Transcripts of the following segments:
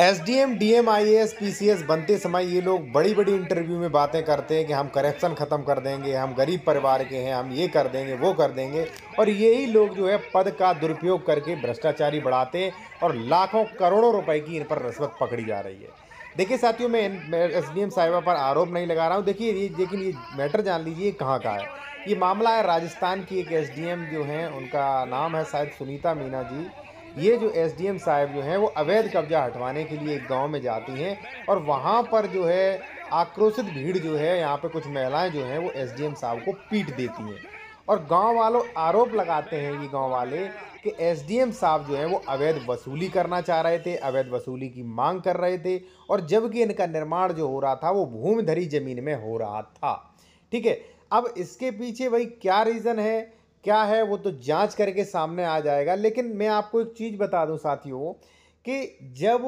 S D M D M I S P C S बनते समय ये लोग बड़ी बड़ी इंटरव्यू में बातें करते हैं कि हम करप्शन ख़त्म कर देंगे हम गरीब परिवार के हैं हम ये कर देंगे वो कर देंगे और यही लोग जो है पद का दुरुपयोग करके भ्रष्टाचारी बढ़ाते हैं और लाखों करोड़ों रुपए की इन पर रिश्वत पकड़ी जा रही है देखिए साथियों मैं एस डी एम साहिबा पर आरोप नहीं लगा रहा हूँ देखिए ये लेकिन ये मैटर जान लीजिए कहाँ का है ये मामला है राजस्थान की एक एस डी एम जो हैं उनका नाम है शायद सुनीता मीना जी ये जो एसडीएम साहब जो हैं वो अवैध कब्जा हटवाने के लिए एक गांव में जाती हैं और वहाँ पर जो है आक्रोशित भीड़ जो है यहाँ पर कुछ महिलाएँ जो हैं वो एम साहब को पीट देती हैं और गांव वालों आरोप लगाते हैं ये गांव वाले कि एसडीएम साहब जो हैं वो अवैध वसूली करना चाह रहे थे अवैध वसूली की मांग कर रहे थे और जबकि इनका निर्माण जो हो रहा था वो भूमिधरी ज़मीन में हो रहा था ठीक है अब इसके पीछे भाई क्या रीज़न है क्या है वो तो जांच करके सामने आ जाएगा लेकिन मैं आपको एक चीज़ बता दूं साथियों कि जब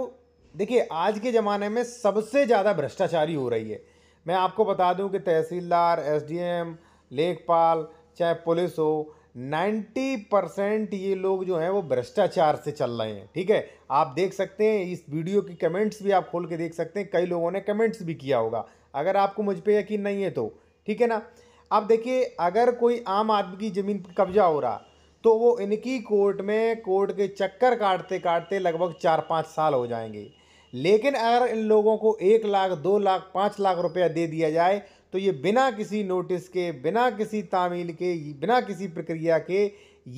देखिए आज के ज़माने में सबसे ज़्यादा भ्रष्टाचारी हो रही है मैं आपको बता दूं कि तहसीलदार एसडीएम लेखपाल चाहे पुलिस हो 90 परसेंट ये लोग जो हैं वो भ्रष्टाचार से चल रहे हैं ठीक है आप देख सकते हैं इस वीडियो की कमेंट्स भी आप खोल के देख सकते हैं कई लोगों ने कमेंट्स भी किया होगा अगर आपको मुझ पर यकीन नहीं है तो ठीक है ना अब देखिए अगर कोई आम आदमी की ज़मीन पर कब्जा हो रहा तो वो इनकी कोर्ट में कोर्ट के चक्कर काटते काटते लगभग चार पाँच साल हो जाएंगे लेकिन अगर इन लोगों को एक लाख दो लाख पाँच लाख रुपया दे दिया जाए तो ये बिना किसी नोटिस के बिना किसी तामील के बिना किसी प्रक्रिया के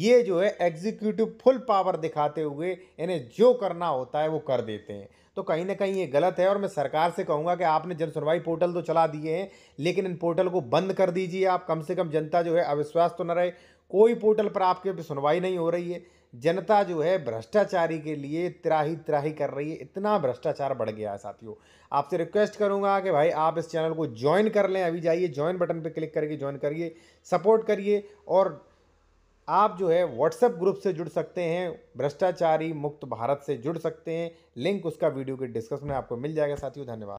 ये जो है एग्जीक्यूटिव फुल पावर दिखाते हुए इन्हें जो करना होता है वो कर देते हैं तो कहीं ना कहीं ये गलत है और मैं सरकार से कहूँगा कि आपने जन सुनवाई पोर्टल तो चला दिए हैं लेकिन इन पोर्टल को बंद कर दीजिए आप कम से कम जनता जो है अविश्वास तो न रहे कोई पोर्टल पर आपके सुनवाई नहीं हो रही है जनता जो है भ्रष्टाचारी के लिए तिराही तिराही कर रही है इतना भ्रष्टाचार बढ़ गया है साथियों आपसे रिक्वेस्ट करूंगा कि भाई आप इस चैनल को ज्वाइन कर लें अभी जाइए ज्वाइन बटन पर क्लिक करके ज्वाइन करिए सपोर्ट करिए और आप जो है व्हाट्सएप ग्रुप से जुड़ सकते हैं भ्रष्टाचारी मुक्त भारत से जुड़ सकते हैं लिंक उसका वीडियो के डिस्कस में आपको मिल जाएगा साथियों धन्यवाद